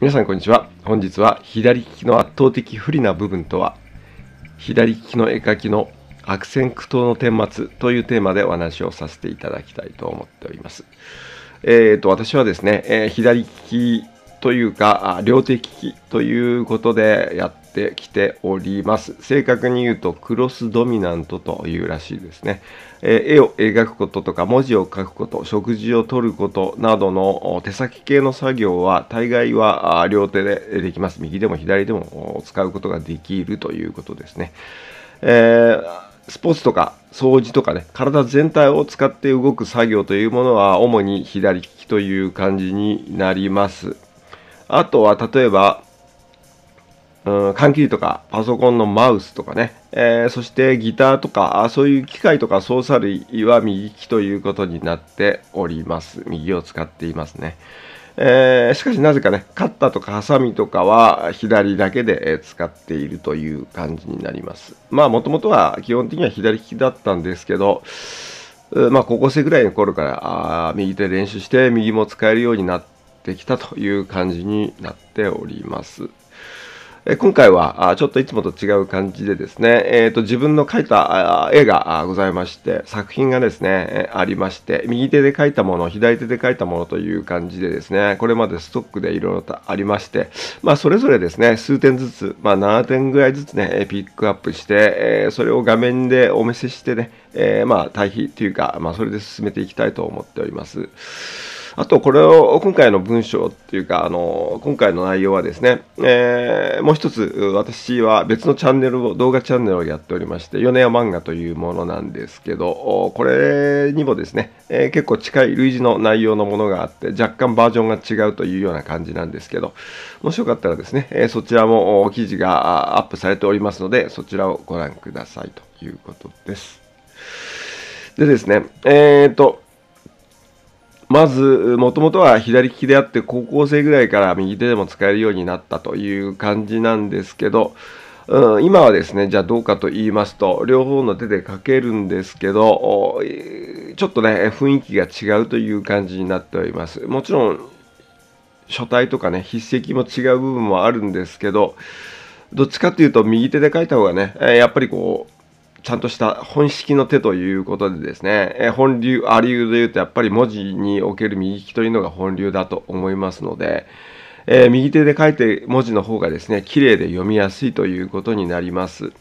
皆さんこんにちは。本日は左利きの圧倒的不利な部分とは、左利きの絵描きの悪戦苦闘の顛末というテーマでお話をさせていただきたいと思っております。えっ、ー、と、私はですね、えー、左利きというか、両手利きということでやっってきております。正確に言うとクロスドミナントというらしいですね。えー、絵を描くこととか文字を書くこと、食事をとることなどの手先系の作業は大概は両手でできます。右でも左でも使うことができるということですね。えースポーツとか掃除とかね、体全体を使って動く作業というものは主に左利きという感じになります。あとは例えば、うん、缶切りとか、パソコンのマウスとかね、えー、そしてギターとか、そういう機械とか操作類は右利きということになっております。右を使っていますね。えー、しかしなぜかね、カッターとかハサミとかは左だけで使っているという感じになります。まあもともとは基本的には左利きだったんですけど、まあ高校生ぐらいの頃から右手練習して右も使えるようになってきたという感じになっております。今回はちょっといつもと違う感じでですね、えーと、自分の描いた絵がございまして作品がですねありまして右手で描いたもの左手で描いたものという感じでですねこれまでストックでいろいろとありまして、まあ、それぞれですね数点ずつ、まあ、7点ぐらいずつねピックアップして、えそれを画面でお見せしてね、えー、まあ対比というか、まあ、それで進めていきたいと思っております。あと、これを、今回の文章っていうか、あの、今回の内容はですね、えー、もう一つ、私は別のチャンネルを、動画チャンネルをやっておりまして、米山漫画というものなんですけど、これにもですね、えー、結構近い類似の内容のものがあって、若干バージョンが違うというような感じなんですけど、もしよかったらですね、えー、そちらも記事がアップされておりますので、そちらをご覧くださいということです。でですね、えっ、ー、と、まず、もともとは左利きであって、高校生ぐらいから右手でも使えるようになったという感じなんですけど、うん、今はですね、じゃあどうかと言いますと、両方の手で書けるんですけど、ちょっとね、雰囲気が違うという感じになっております。もちろん、書体とかね、筆跡も違う部分もあるんですけど、どっちかっていうと右手で書いた方がね、やっぱりこう、ちゃんとした本式の手ということでですね、え本流、あ流で言うとやっぱり文字における右利きというのが本流だと思いますので、えー、右手で書いて文字の方がですね、綺麗で読みやすいということになります。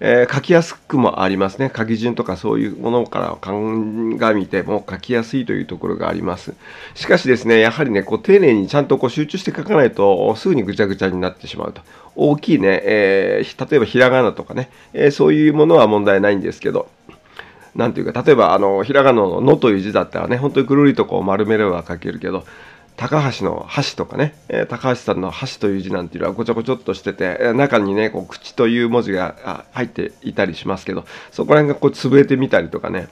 えー、書きやすくもありますね書き順とかそういうものから鑑みても書きやすいというところがありますしかしですねやはりねこう丁寧にちゃんとこう集中して書かないとすぐにぐちゃぐちゃになってしまうと大きいね、えー、例えばひらがなとかね、えー、そういうものは問題ないんですけど何ていうか例えばあのひらがなの「の」という字だったらね本当にぐるりとこう丸めれば書けるけど高橋の橋とかね、えー、高橋さんの橋という字なんていうのはごちゃごちゃっとしてて、中にね、こう口という文字が入っていたりしますけど、そこら辺がこう潰れてみたりとかね、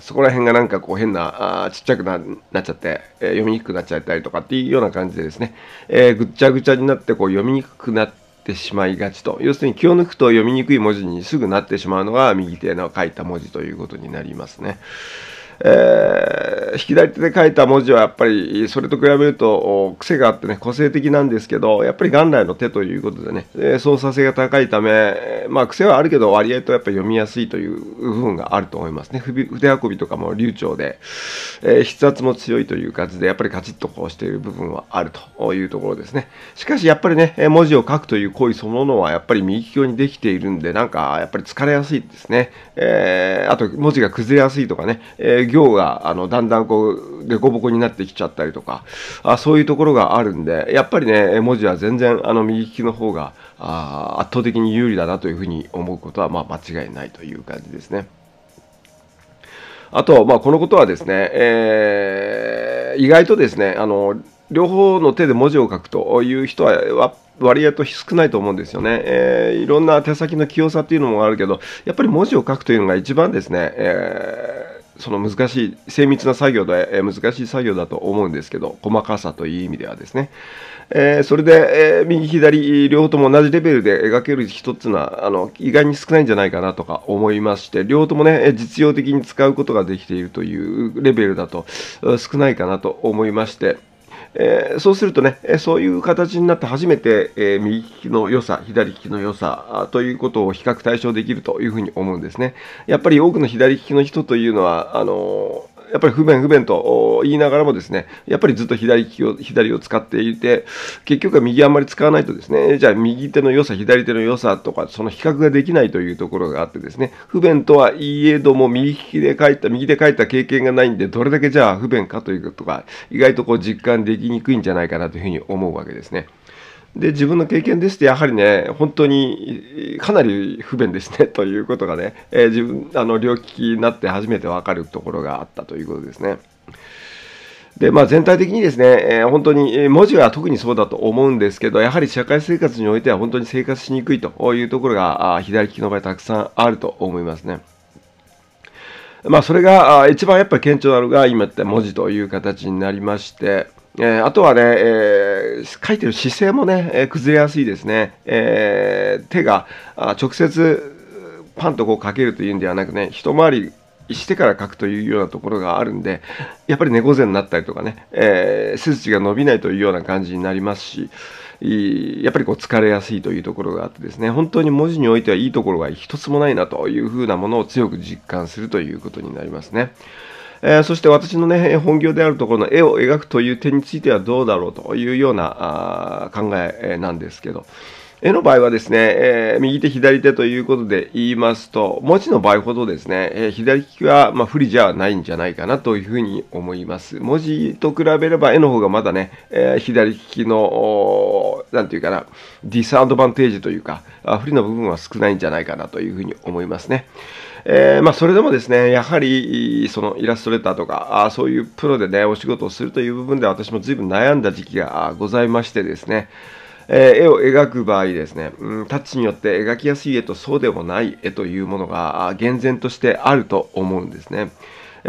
そこら辺がなんかこう変な、あちっちゃくなっちゃって、えー、読みにくくなっちゃったりとかっていうような感じでですね、えー、ぐっちゃぐちゃになってこう読みにくくなってしまいがちと、要するに気を抜くと読みにくい文字にすぐなってしまうのが右手の書いた文字ということになりますね。えー、引き出で書いた文字はやっぱりそれと比べると癖があってね個性的なんですけどやっぱり元来の手ということでね、え操作性が高いため、まあ、癖はあるけど割合とやっぱ読みやすいという部分があると思いますね筆運びとかも流暢で、えー、筆圧も強いという感じでやっぱりカチッとこうしている部分はあるというところですねしかしやっぱりね文字を書くという行為そのものはやっぱり右利きにできているんでなんかやっぱり疲れやすいですね、えー、あと文字が崩れやすいとかね、えー行があのだんだんこう凸凹になってきちゃったりとかあそういうところがあるんでやっぱりね文字は全然あの右利きの方があ圧倒的に有利だなというふうに思うことは、まあ、間違いないという感じですね。あと、まあ、このことはですね、えー、意外とですねあの両方の手で文字を書くという人は割合と少ないと思うんですよね、えー、いろんな手先の器用さっていうのもあるけどやっぱり文字を書くというのが一番ですね、えーその難しい精密な作業で、え難しい作業だと思うんですけど細かさという意味ではですね、えー、それで、えー、右左両方とも同じレベルで描ける一つはあの意外に少ないんじゃないかなとか思いまして両方ともね実用的に使うことができているというレベルだと少ないかなと思いまして、えー、そうするとね、そういう形になって初めて、えー、右利きの良さ、左利きの良さということを比較対象できるというふうに思うんですね。やっぱり多くの左利きの人というのは、あのーやっぱり不便不便と言いながらもですね、やっぱりずっと左利きを、左を使っていて、結局は右あんまり使わないとですね、じゃあ右手の良さ、左手の良さとか、その比較ができないというところがあってですね、不便とはいえども、右利きで書いた、右で書いた経験がないんで、どれだけじゃあ不便かということが、意外とこう実感できにくいんじゃないかなというふうに思うわけですね。で自分の経験ですとやはりね本当にかなり不便ですね ということがね、えー、自分あの利きになって初めて分かるところがあったということですね。でまあ、全体的にですね、えー、本当に文字は特にそうだと思うんですけど、やはり社会生活においては本当に生活しにくいというところが、左利きの場合、たくさんあると思いますね。まあ、それが一番やっぱり顕著なのが、今言った文字という形になりまして、えー、あとはね、えー、書いてる姿勢もね、えー、崩れやすいですね。え手が直接パンとこうかけるというんではなくね、一回りしてから書くというようなところがあるんで、やっぱり猫背になったりとかね、えー、背筋が伸びないというような感じになりますし、やっぱりこう疲れやすいというところがあってですね、本当に文字においてはいいところが一つもないなというふうなものを強く実感するということになりますね。えー、そして私のね、本業であるところの絵を描くという点についてはどうだろうというようなあ考えなんですけど、絵の場合はですね、えー、右手左手ということで言いますと、文字の場合ほどですね、えー、左利きはま不利じゃないんじゃないかなというふうに思います。文字と比べれば絵の方がまだね、えー、左利きの、何て言うかな、ディスアドバンテージというか、不利な部分は少ないんじゃないかなというふうに思いますね。えー、まあ、それでもですね、やはりそのイラストレーターとか、あそういうプロでね、お仕事をするという部分で私もずいぶん悩んだ時期がございましてですね、えー、絵を描く場合ですね、うん、タッチによって描きやすい絵とそうでもない絵というものが厳然としてあると思うんですね。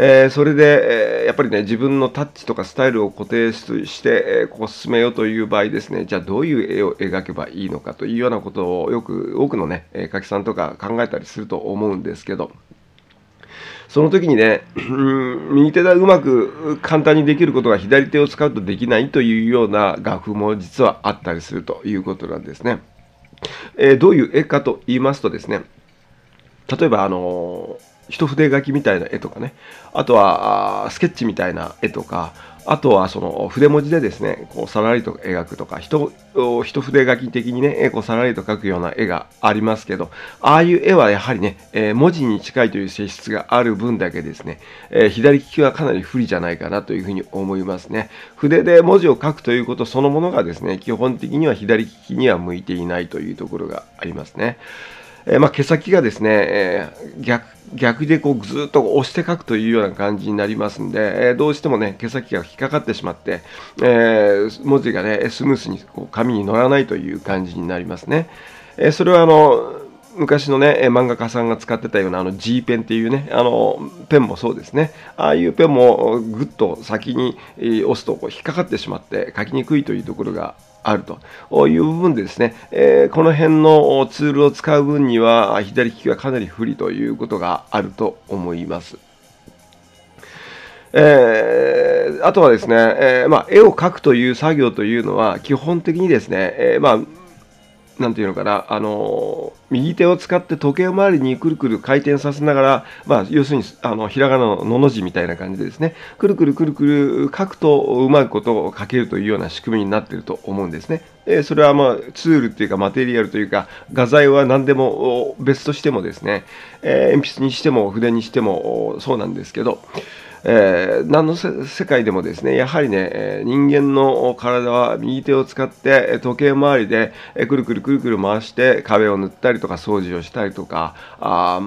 えー、それで、えー、やっぱりね、自分のタッチとかスタイルを固定して、えー、ここ進めようという場合ですね、じゃあどういう絵を描けばいいのかというようなことをよく多くのね、えー、きさんとか考えたりすると思うんですけど、その時にね、右手でうまく簡単にできることが左手を使うとできないというような画風も実はあったりするということなんですね。えー、どういう絵かと言いますとですね、例えばあのー一筆書きみたいな絵とかねあとはスケッチみたいな絵とかあとはその筆文字でですねこうさらりと描くとか一筆書き的にねこうさらりと描くような絵がありますけどああいう絵はやはりね、え文字に近いという性質がある分だけですね、え左利きはかなり不利じゃないかなというふうに思いますね筆で文字を書くということそのものがですね基本的には左利きには向いていないというところがありますね。えまあ、毛先がですね、え逆逆でこうずっと押して書くというような感じになりますんで、えー、どうしてもね、毛先が引っかかってしまって、えー、文字がね、スムースにこう紙に乗らないという感じになりますね。えそれはあの、昔のね、漫画家さんが使ってたようなあの G ペンっていうね、あの、ペンもそうですね。ああいうペンもぐっと先に押すとこう引っかかってしまって書きにくいというところがあるという部分でですね、えー、この辺のツールを使う分には左利きはかなり不利ということがあると思います。えー、あとはですね、えー、まあ、絵を描くという作業というのは基本的にですね、えまあなんていうのかな、あの右手を使って時計回りにくるくる回転させながら、まあ、要するにあのひらがなののの字みたいな感じでですね、くるくるくるくる書くとうまくことを書けるというような仕組みになっていると思うんですね。でそれはまあツールっていうかマテリアルというか画材は何でも別としてもですね、えー、鉛筆にしても筆にしてもそうなんですけど、えー、何の世界でもですね、やはりね、人間の体は右手を使って時計回りでくるくるくるくる回して壁を塗ったりとか掃除をしたりとか、あ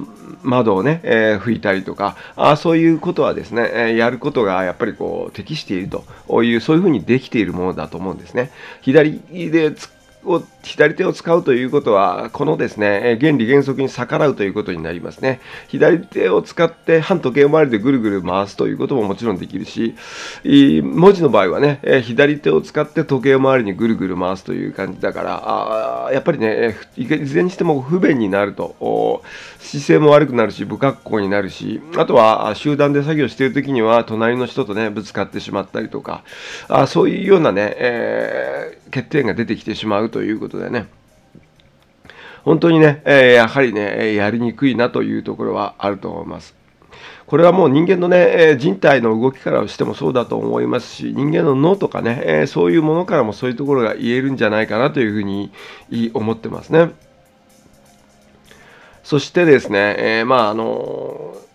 窓をね、えー、拭いたりとかあ、そういうことはですね、やることがやっぱりこう適しているという、そういうふうにできているものだと思うんですね。左で左手を使うということは、このですね、原理原則に逆らうということになりますね。左手を使って反時計回りでぐるぐる回すということももちろんできるし、文字の場合はね、左手を使って時計回りにぐるぐる回すという感じだから、あやっぱりね、いずれにしても不便になると、姿勢も悪くなるし、不格好になるし、あとは集団で作業している時には、隣の人とね、ぶつかってしまったりとか、あそういうようなね、えー、欠点が出てきてしまうということことでね。本当にね、えやはりね、やりにくいなというところはあると思います。これはもう人間のね、人体の動きからしてもそうだと思いますし、人間の脳とかね、そういうものからもそういうところが言えるんじゃないかなというふうに思ってますね。そしてですね、えまああのー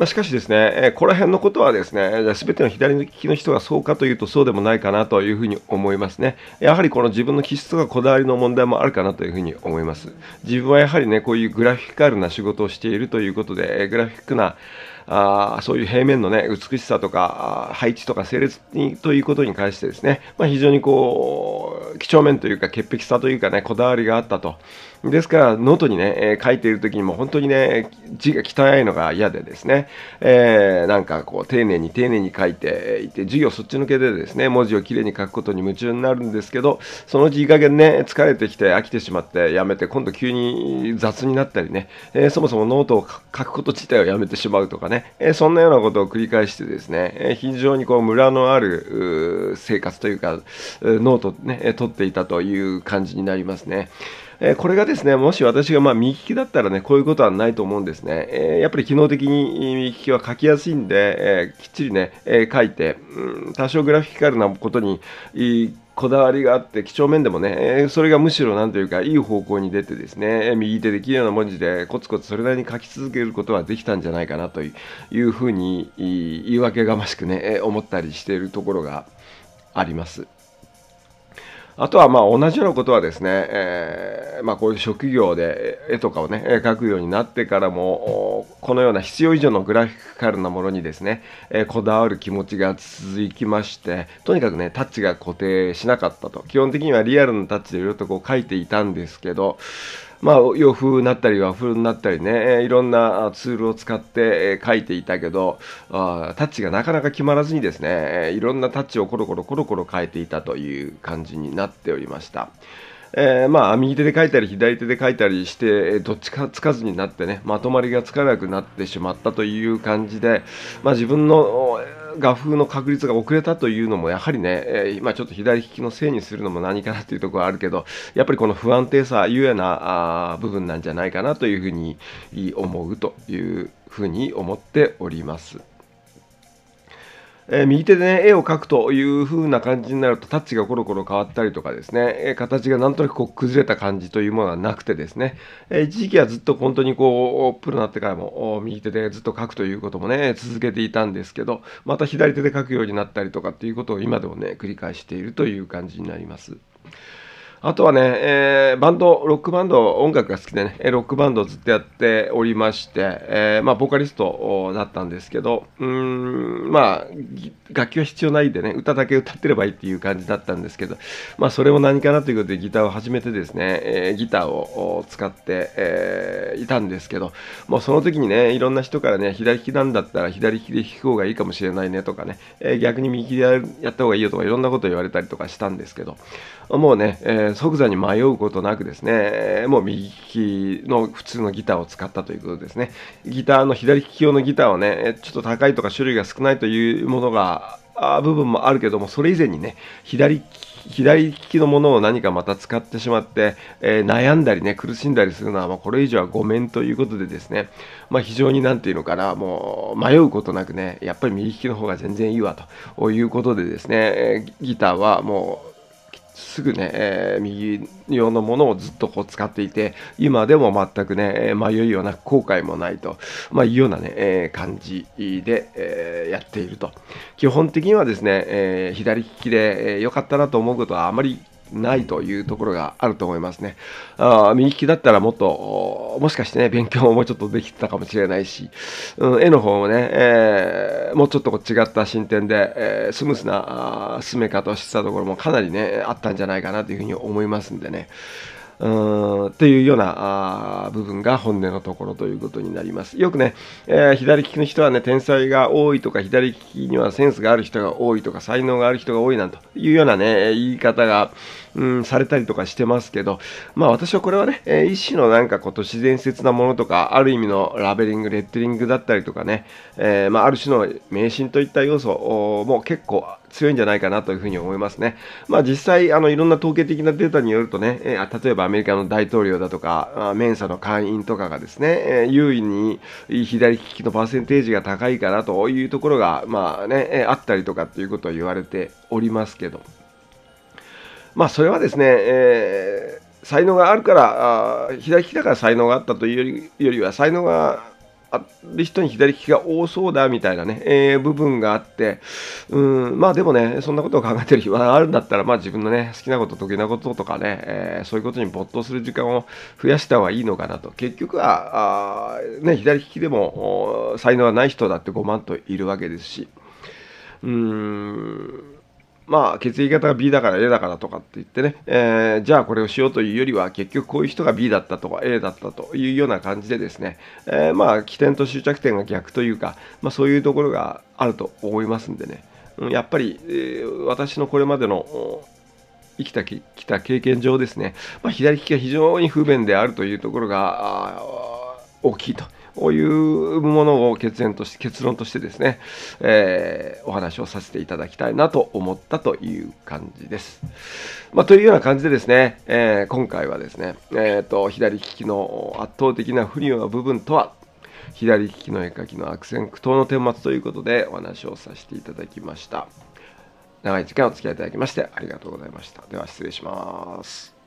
まあ、しかしですね、えー、ここら辺のことはですね、すべての左利きの人がそうかというとそうでもないかなというふうに思いますね。やはりこの自分の気質とかこだわりの問題もあるかなというふうに思います。自分はやはりね、こういうグラフィカルな仕事をしているということで、えグラフィックなあそういう平面のね、美しさとか、配置とか整列にということに関してですね、まあ、非常にこう、几帳面というか潔癖さというかね、こだわりがあったと。ですから、ノートにね、えー、書いている時にも本当にね、字が汚いのが嫌でですね、えー、なんかこう、丁寧に丁寧に書いていて、授業そっちのけでですね、文字をきれいに書くことに夢中になるんですけど、そのうちいい加減ね、疲れてきて飽きてしまって、やめて、今度急に雑になったりね、えー、そもそもノートを書くこと自体をやめてしまうとかね、えそんなようなことを繰り返してですね、え非常にこう、村のある生活というか、ノートね、取っていたという感じになりますね。えー、これがですね、もし私がまあ右利きだったらね、こういうことはないと思うんですね。えー、やっぱり機能的に右利きは書きやすいんで、えー、きっちりね、え書いて、うん、多少グラフィカルなことに、こだわりがあって、几帳面でもね、それがむしろ何というか、いい方向に出てですね、右手で綺麗な文字でコツコツそれなりに書き続けることはできたんじゃないかなというふうに、言い訳がましくね、思ったりしているところがあります。あとはまあ同じようなことはですね、えー、まあ、こういう職業で絵とかをね描くようになってからもこのような必要以上のグラフィカルなものにですね、えー、こだわる気持ちが続きましてとにかくねタッチが固定しなかったと基本的にはリアルなタッチでいろいろとこう描いていたんですけどまあ、洋風になったり和風になったりね、いろんなツールを使って書いていたけど、あタッチがなかなか決まらずにですね、いろんなタッチをコロコロコロコロ変えていたという感じになっておりました。えー、まあ、右手で書いたり左手で書いたりして、どっちかつかずになってね、まとまりがつかなくなってしまったという感じで、まあ、自分の、画風の確率が遅れたというのもやはりね、えー、今ちょっと左利きのせいにするのも何かなというところはあるけどやっぱりこの不安定さゆえなあ部分なんじゃないかなというふうに思うというふうに思っております。えー、右手でね、絵を描くという風な感じになると、タッチがコロコロ変わったりとかですね、え形がなんとなくこう崩れた感じというものはなくてですね、え一時期はずっと本当にこう、プロになってからも、右手でずっと描くということもね、続けていたんですけど、また左手で描くようになったりとかっていうことを今でもね、繰り返しているという感じになります。あとはね、えー、バンド、ロックバンド、音楽が好きでね、ロックバンドをずっとやっておりまして、えー、まあ、ボーカリストだったんですけど、うん、まあ、楽器は必要ないでね、歌だけ歌ってればいいっていう感じだったんですけど、まあ、それも何かなということでギターを始めてですね、えー、ギターを使って、えー、いたんですけど、もうその時にね、いろんな人からね、左利きなんだったら左利きで弾く方がいいかもしれないねとかね、え逆に右でやった方がいいよとか、いろんなこと言われたりとかしたんですけど、もうね、え即座に迷うことなくですね、もう右利きの普通のギターを使ったということですね。ギターの左利き用のギターはね、ちょっと高いとか種類が少ないというものが、部分もあるけども、それ以前にね、左利き左利きのものを何かまた使ってしまって、えー、悩んだりね、苦しんだりするのは、まこれ以上はごめんということでですね、まあ、非常に何て言うのかな、もう迷うことなくね、やっぱり右利きの方が全然いいわということでですね、ギターはもうすぐね、えー、右用のものをずっとこう使っていて、今でも全くね、迷いような後悔もないと、まあ、いうようなね、えー、感じで、えー、やっていると。基本的にはですね、え左利きで良、えかったなと思うことはあまりないというところがあると思いますね。あ右利きだったらもっと、もしかしてね、勉強ももうちょっとできてたかもしれないし、うん、絵の方もね、えー、もうちょっと違った進展で、えー、スムースな進め方をしてたところもかなりね、あったんじゃないかなというふうに思いますんでね。うんいうようなあ部分が本音のところということになります。よくね、えー、左利きの人はね、天才が多いとか、左利きにはセンスがある人が多いとか、才能がある人が多いなんというようなね、言い方が、うん、されたりとかしてますけど、まあ私はこれはね、えー、一種のなんかこと、自然伝説なものとか、ある意味のラベリング、レッテリングだったりとかね、えー、まあ、ある種の迷信といった要素も結構強いんじゃないかなというふうに思いますね。まあ実際、あの、いろんな統計的なデータによるとね、えー、例えばアメリカの大統領だとか、メンサの会員とかがですね、えー、優位に左利きのパーセンテージが高いかなというところが、まあね、えー、あったりとかっていうことは言われておりますけど、まあそれはですね、えー才能があるからあ左利きだから才能があったというよりは才能がある人に左利きが多そうだみたいなね、えー、部分があって、うん、まあでもね、そんなことを考えてる暇があるんだったら、まあ自分のね、好きなこと、得意なこととかね、えー、そういうことに没頭する時間を増やした方がいいのかなと。結局は、あね、左利きでも才能はない人だってごまんといるわけですし、うーん、まあ、血液型が B だから A だからとかって言ってね、えー、じゃあこれをしようというよりは、結局こういう人が B だったとか A だったというような感じでですね、えー、まあ、起点と終着点が逆というか、まあ、そういうところがあると思いますんでね、うん、やっぱり、えー、私のこれまでの生きたきた経験上ですね、まあ、左利きが非常に不便であるというところが大きいと。こういうものを結論として結論としてですね、えー、お話をさせていただきたいなと思ったという感じです。まあ、というような感じでですね、えー、今回はですね、えーと、と左利きの圧倒的な不利な部分とは左利きの絵描きの悪戦苦闘の顛末ということでお話をさせていただきました。長い時間お付き合いいただきましてありがとうございました。では失礼します。